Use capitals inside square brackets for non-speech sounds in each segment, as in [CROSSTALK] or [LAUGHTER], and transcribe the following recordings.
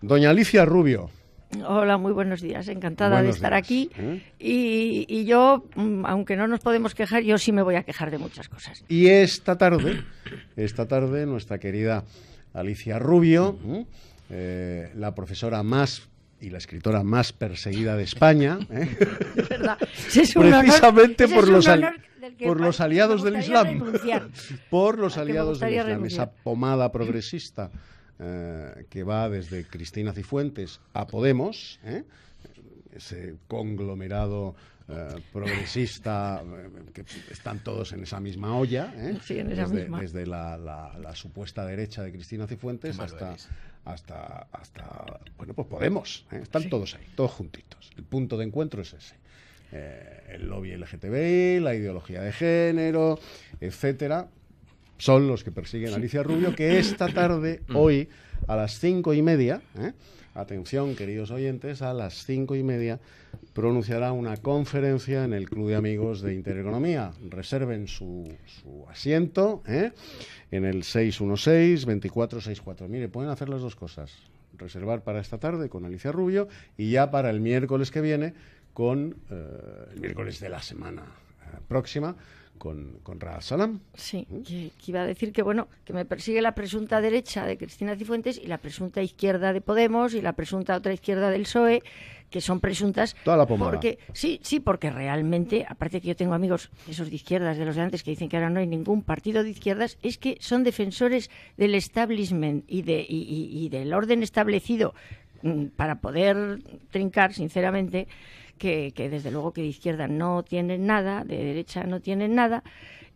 Doña Alicia Rubio. Hola, muy buenos días. Encantada de estar aquí. ¿eh? Y, yo, mm, aunque no nos podemos quejar, yo sí me voy a quejar de muchas cosas. Y esta tarde, esta tarde, nuestra querida Alicia Rubio, eh, la profesora más y la escritora más perseguida de España, ¿eh? [LAUGHS] precisamente por, los, aliados del Islam, [LAUGHS] por los aliados del Islam, esa pomada progresista eh, que va desde Cristina Cifuentes a Podemos, ¿eh? ese conglomerado eh, progresista, que están todos en esa misma olla, desde, la, supuesta derecha de Cristina Cifuentes hasta, hasta, hasta, bueno, pues Podemos, están todos ahí, todos juntitos. El punto de encuentro es ese. el lobby LGTBI, la ideología de género, etcétera, son los que persiguen Alicia Rubio, que esta tarde, mm. hoy, a las cinco y media, ¿eh? atención queridos oyentes, a las cinco y media pronunciará una conferencia en el Club de Amigos de Intereconomía. Reserven su, asiento ¿eh? en el 616-2464. Mire, pueden hacer las dos cosas. Reservar para esta tarde con Alicia Rubio y ya para el miércoles que viene con eh, el miércoles de la semana próxima con, con Salam. Sí, ¿Mm? que, iba a decir que, bueno, que me persigue la presunta derecha de Cristina Cifuentes y la presunta izquierda de Podemos y la presunta otra izquierda del PSOE, que son presuntas... Toda la pomada. sí, sí, porque realmente, aparte que yo tengo amigos esos de izquierdas, de los de antes, que dicen que ahora no hay ningún partido de izquierdas, es que son defensores del establishment y, de, y del orden establecido mm, para poder trincar, sinceramente que, desde luego que de izquierda no tienen nada, de derecha no tienen nada,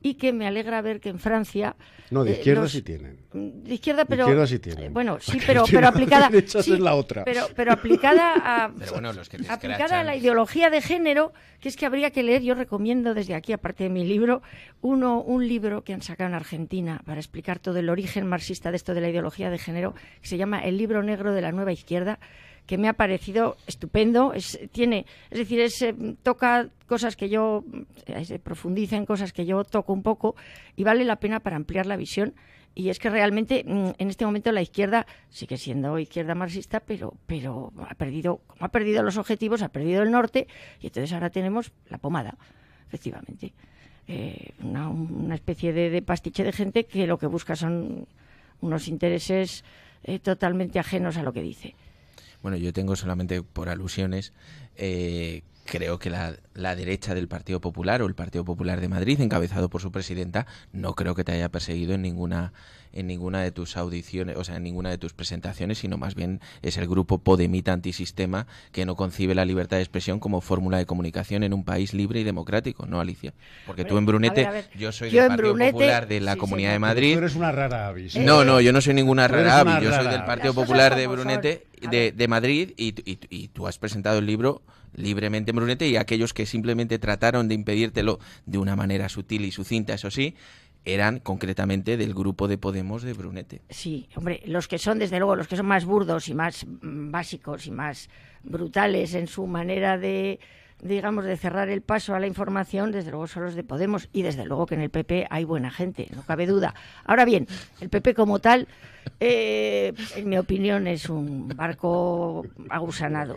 y que me alegra ver que en Francia no de eh, mm, izquierda sí tienen de eh, izquierda pero sí tienen bueno sí [LAUGHS] pero pero aplicada sí, es la otra pero pero aplicada a, [LAUGHS] que aplicada a la ideología de género que es que habría que leer yo recomiendo desde aquí aparte de mi libro uno un libro que han sacado en Argentina para explicar todo el origen marxista de esto de la ideología de género que se llama el libro negro de la nueva izquierda que me ha parecido estupendo. Es, tiene, es decir, es, eh, toca cosas que yo, eh, se profundiza en cosas que yo toco un poco y vale la pena para ampliar la visión. Y es que realmente mm, en este momento la izquierda sigue siendo izquierda marxista, pero, pero ha perdido, ha perdido los objetivos, ha perdido el norte y entonces ahora tenemos la pomada, efectivamente. Eh, una, especie de, pastiche de gente que lo que busca son unos intereses totalmente ajenos a lo que dice. Bueno, yo tengo solamente por alusiones eh, creo que la, derecha del Partido Popular o el Partido Popular de Madrid, encabezado por su presidenta, no creo que te haya perseguido en ninguna en ninguna de tus audiciones, o sea, en ninguna de tus presentaciones, sino más bien es el grupo Podemita antisistema que no concibe la libertad de expresión como fórmula de comunicación en un país libre y democrático, ¿no, Alicia? Porque tú en Brunete, yo soy del Partido Popular de la Comunidad de Madrid. eres una rara No, ¿eh? no, yo no soy ninguna rara avis, yo soy del Partido Popular de Brunete, de, de Madrid, y, y tú has presentado el libro libremente Brunete y aquellos que simplemente trataron de impedírtelo de una manera sutil y sucinta, eso sí, eran concretamente del grupo de Podemos de Brunete. Sí, hombre, los que son, desde luego, los que son más burdos y más mm, básicos y más brutales en su manera de digamos, de cerrar el paso a la información, desde luego son los de Podemos y desde luego que en el PP hay buena gente, no cabe duda. Ahora bien, el PP como tal, eh, en mi opinión, es un barco agusanado.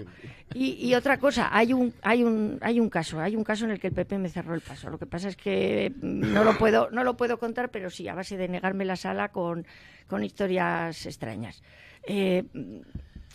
Y, otra cosa, hay un, hay un, hay un caso, hay un caso en el que el PP me cerró el paso. Lo que pasa es que no lo puedo, no lo puedo contar, pero sí a base de negarme la sala con, con historias extrañas. Eh,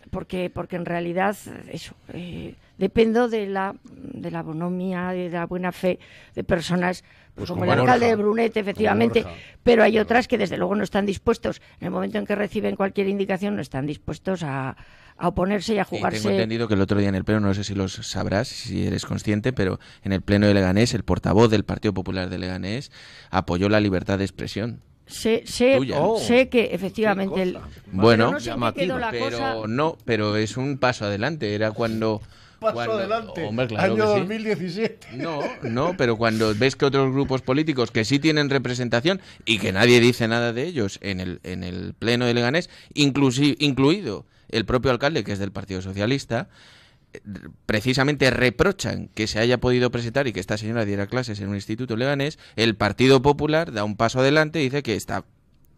porque, porque en realidad eso, eh, dependo de la, de la bonomía, de la buena fe de personas pues, pues como, el alcalde de Brunete, efectivamente, pero hay otras que desde luego no están dispuestos, en el momento en que reciben cualquier indicación, no están dispuestos a, oponerse y a jugarse. He tengo entendido que el otro día en el Pleno, no sé si lo sabrás, si eres consciente, pero en el Pleno de Leganés, el portavoz del Partido Popular de Leganés apoyó la libertad de expresión. Sé, que efectivamente. bueno, no, pero, no, pero es un paso adelante. Era cuando. [LAUGHS] Paso adelante. año 2017. No, no, pero cuando ves que otros grupos políticos que sí tienen representación y que nadie dice nada de ellos en el, en el Pleno de Leganés, inclusive, incluido el propio alcalde, que es del Partido Socialista, precisamente reprochan que se haya podido presentar y que esta señora diera clases en un instituto leganés, el Partido Popular da un paso adelante y dice que está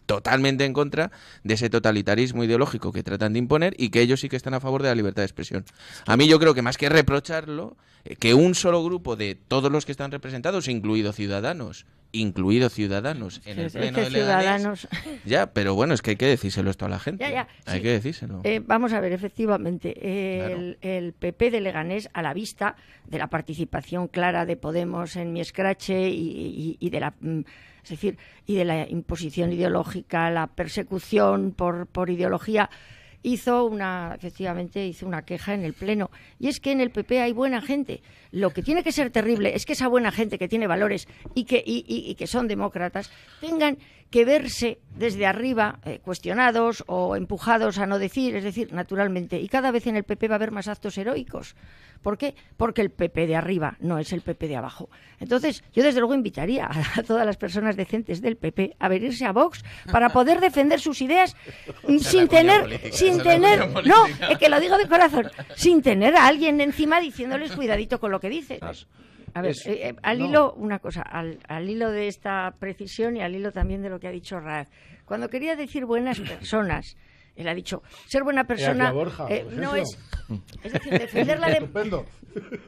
totalmente en contra de ese totalitarismo ideológico que tratan de imponer y que ellos sí que están a favor de la libertad de expresión. A mí yo creo que más que reprocharlo, eh, que un solo grupo de todos los que están representados, incluidos ciudadanos, incluido Ciudadanos en el pleno de Ciudadanos... Ya, pero bueno, es que hay que decírselo esto a la gente. hay que decírselo. Eh, vamos a ver, efectivamente, el, PP de Leganés, a la vista de la participación clara de Podemos en mi escrache y, de la... Mm, es decir, y de la imposición ideológica, la persecución por, por ideología, hizo una, efectivamente, hizo una queja en el Pleno. Y es que en el PP hay buena gente. Lo que tiene que ser terrible es que esa buena gente que tiene valores y que, que son demócratas tengan que verse desde arriba eh, cuestionados o empujados a no decir, es decir, naturalmente. Y cada vez en el PP va a haber más actos heroicos. ¿Por qué? Porque el PP de arriba no es el PP de abajo. Entonces, yo desde luego invitaría a [LAUGHS] todas las personas decentes del PP a venirse a Vox para poder defender sus ideas [LAUGHS] sin tener, sin tener. No, es que lo digo de corazón. sin tener a alguien encima diciéndoles [LAUGHS] cuidadito con lo que dice. A ver, eh, eh, al hilo, una cosa, al, al, hilo de esta precisión y al hilo también de lo que ha dicho Raad. Cuando quería decir buenas [CLEARS THROAT] personas, él ha dicho, ser buena persona eh, no es... Es decir, defender la,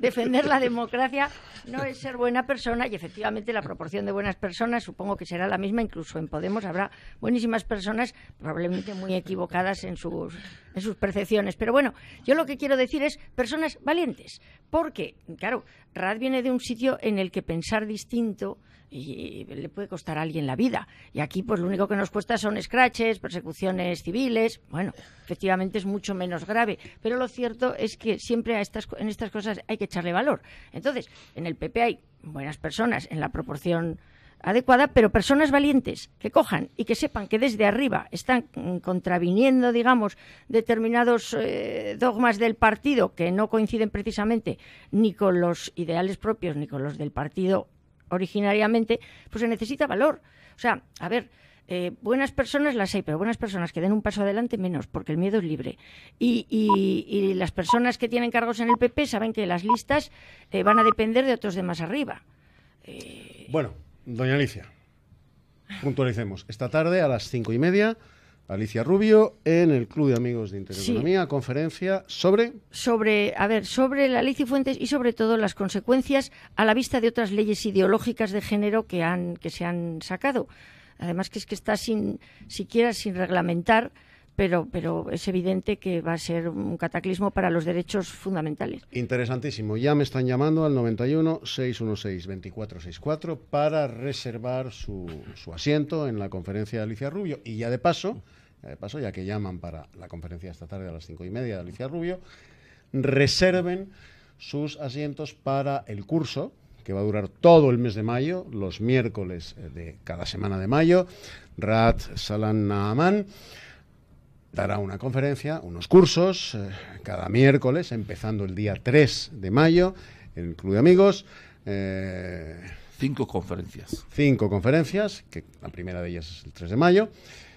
defender la democracia no es ser buena persona y efectivamente la proporción de buenas personas supongo que será la misma, incluso en Podemos habrá buenísimas personas, probablemente muy equivocadas en sus, en sus percepciones. Pero bueno, yo lo que quiero decir es personas valientes, porque, claro, Rad viene de un sitio en el que pensar distinto y le puede costar a alguien la vida. Y aquí, pues lo único que nos cuesta son escraches, persecuciones civiles. Bueno, efectivamente es mucho menos grave. Pero lo cierto es que siempre a estas, en estas cosas hay que echarle valor. Entonces, en el PP hay buenas personas en la proporción adecuada, pero personas valientes que cojan y que sepan que desde arriba están contraviniendo, digamos, determinados eh, dogmas del partido que no coinciden precisamente ni con los ideales propios ni con los del partido originariamente, pues se necesita valor. O sea, a ver, eh, buenas personas las hay, pero buenas personas que den un paso adelante menos, porque el miedo es libre. Y, las personas que tienen cargos en el PP saben que las listas eh, van a depender de otros de más arriba. Eh, bueno, doña Alicia, puntualicemos. Esta tarde a las cinco y media Alicia Rubio en el Club de Amigos de Intereconomía, conferencia sobre sobre a ver sobre la ley Cifuentes y sobre todo las consecuencias a la vista de otras leyes ideológicas de género que han que se han sacado. Además que es que está sin siquiera sin reglamentar pero, pero es evidente que va a ser un cataclismo para los derechos fundamentales. Interesantísimo. Ya me están llamando al 91-616-2464 para reservar su, su asiento en la conferencia de Alicia Rubio. Y ya de paso, de paso, ya que llaman para la conferencia esta tarde a las cinco y media de Alicia Rubio, reserven sus asientos para el curso que va a durar todo el mes de mayo, los miércoles eh, de cada semana de mayo. Rat Salan Naaman dará una conferencia, unos cursos, eh, cada miércoles, empezando el día 3 de mayo en el Club de Amigos. Eh, cinco conferencias. Cinco conferencias, que la primera de ellas es el 3 de mayo,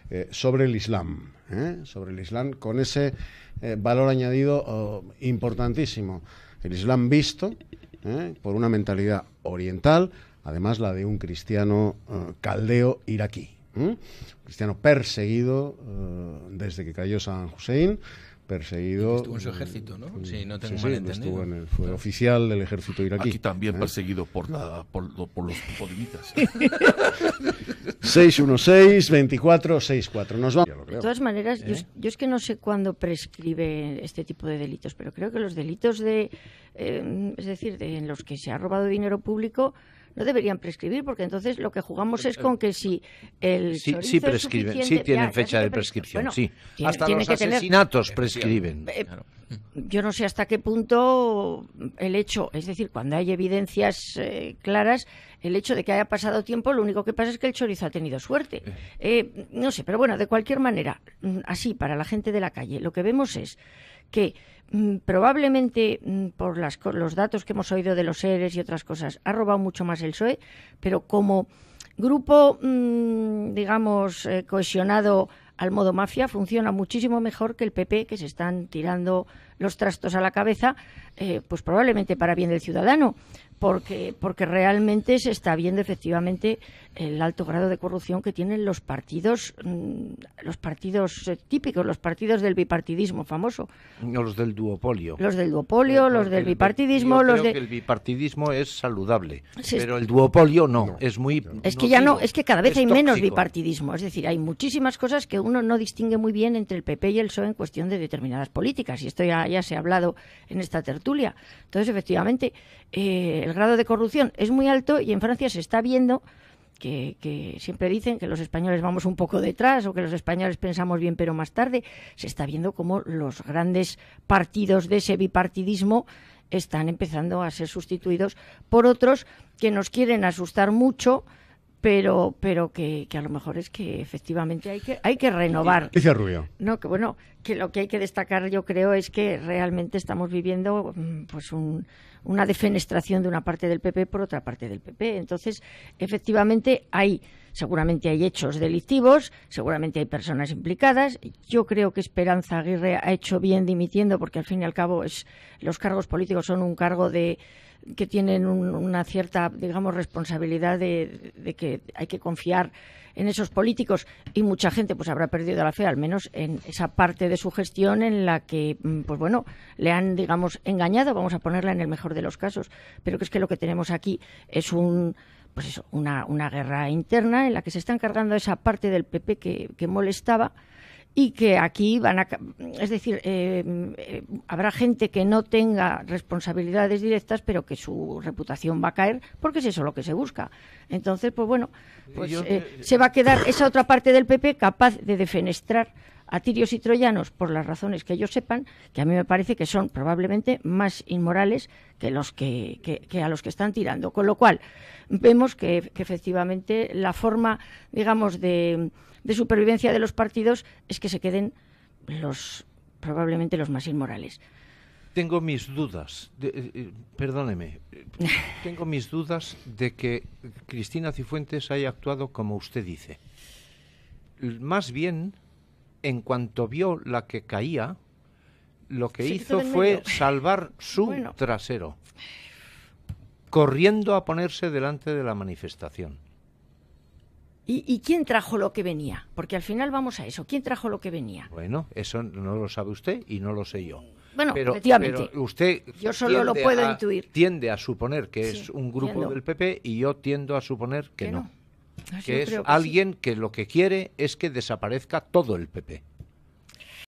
eh, sobre el Islam. ¿eh? Sobre el Islam, con ese eh, valor añadido oh, importantísimo. El Islam visto por una mentalidad oriental, además la de un cristiano caldeo iraquí. Un cristiano perseguido desde que cayó San Hussein perseguido. estuvo en su ejército, ¿no? sí, no tengo sí, mal entendido. En el, fue oficial del ejército iraquí. Aquí también ¿Eh? perseguido por, la, por, por los podimitas. 616-2464. ¿eh? [LAUGHS] Nos De todas maneras, yo, ¿Eh? yo, es que no sé cuándo prescribe este tipo de delitos, pero creo que los delitos de. es decir, de, en los que se ha robado dinero público no deberían prescribir, porque entonces lo que jugamos es eh, con eh, que si el sí, prescriben, sí tienen fecha de prescripción, sí. Hasta los asesinatos prescriben. Eh, yo no sé hasta qué punto el hecho, es decir, cuando hay evidencias claras, el hecho de que haya pasado tiempo, lo único que pasa es que el chorizo ha tenido suerte. no sé, pero bueno, de cualquier manera, mm, así para la gente de la calle, lo que vemos es que mm, probablemente mm, por los datos que hemos oído de los seres y otras cosas ha robado mucho más el PSOE, pero como grupo, mm, digamos, eh, cohesionado al modo mafia funciona muchísimo mejor que el PP, que se están tirando los trastos a la cabeza, eh, pues probablemente para bien del ciudadano, porque, porque realmente se está viendo efectivamente el alto grado de corrupción que tienen los partidos, mm, los partidos eh, típicos, los partidos del bipartidismo famoso. los del duopolio. Los del duopolio, eh, los del bipartidismo, yo los creo que el bipartidismo es saludable, pero el duopolio no, es muy... Es que ya no, es que cada vez hay menos bipartidismo, es decir, hay muchísimas cosas que uno no distingue muy bien entre el PP y el PSOE en cuestión de determinadas políticas, y esto ya, se ha hablado en esta tertulia. Entonces, efectivamente, eh, el grado de corrupción es muy alto y en Francia se está viendo que, siempre dicen que los españoles vamos un poco detrás o que los españoles pensamos bien pero más tarde, se está viendo cómo los grandes partidos de ese bipartidismo están empezando a ser sustituidos por otros que nos quieren asustar mucho pero pero que, a lo mejor es que efectivamente hay que hay que renovar. Dice Rubio. No, que bueno, que lo que hay que destacar yo creo es que realmente estamos viviendo mm, pues una defenestración de una parte del PP por otra parte del PP. Entonces, efectivamente hay seguramente hay hechos delictivos, seguramente hay personas implicadas. Yo creo que Esperanza Aguirre ha hecho bien dimitiendo porque al fin y al cabo es los cargos políticos son un cargo de que tienen una cierta, digamos, responsabilidad de, que hay que confiar en esos políticos y mucha gente pues habrá perdido la fe, al menos en esa parte de su gestión en la que, mm, pues bueno, le han, digamos, engañado, vamos a ponerla en el mejor de los casos. Pero que es que lo que tenemos aquí es un, pues una, una guerra interna en la que se está encargando esa parte del PP que molestaba y que aquí van a... Es decir, eh, eh, habrá gente que no tenga responsabilidades directas, pero que su reputación va a caer porque es eso lo que se busca. Entonces, pues bueno, pues, eh, se va a quedar esa otra parte del PP capaz de defenestrar a tirios y troyanos por las razones que ellos sepan, que a mí me parece que son probablemente más inmorales que, los que, a los que están tirando. Con lo cual, vemos que efectivamente la forma, digamos, de de supervivencia de los partidos es que se queden los probablemente los más inmorales. Tengo mis dudas, eh, eh, perdóneme, [LAUGHS] tengo mis dudas de que Cristina Cifuentes haya actuado como usted dice. Más bien, en cuanto vio la que caía, lo que hizo fue salvar su trasero, corriendo a ponerse delante de la manifestación. ¿Y, quién trajo lo que venía? Porque al final vamos a eso. ¿Quién trajo lo que venía? Bueno, eso no lo sabe usted y no lo sé yo. Bueno, pero, efectivamente. usted yo solo lo puedo intuir. Tiende a suponer que es un grupo del PP y yo tiendo a suponer que, no. que es alguien que lo que quiere es que desaparezca todo el PP.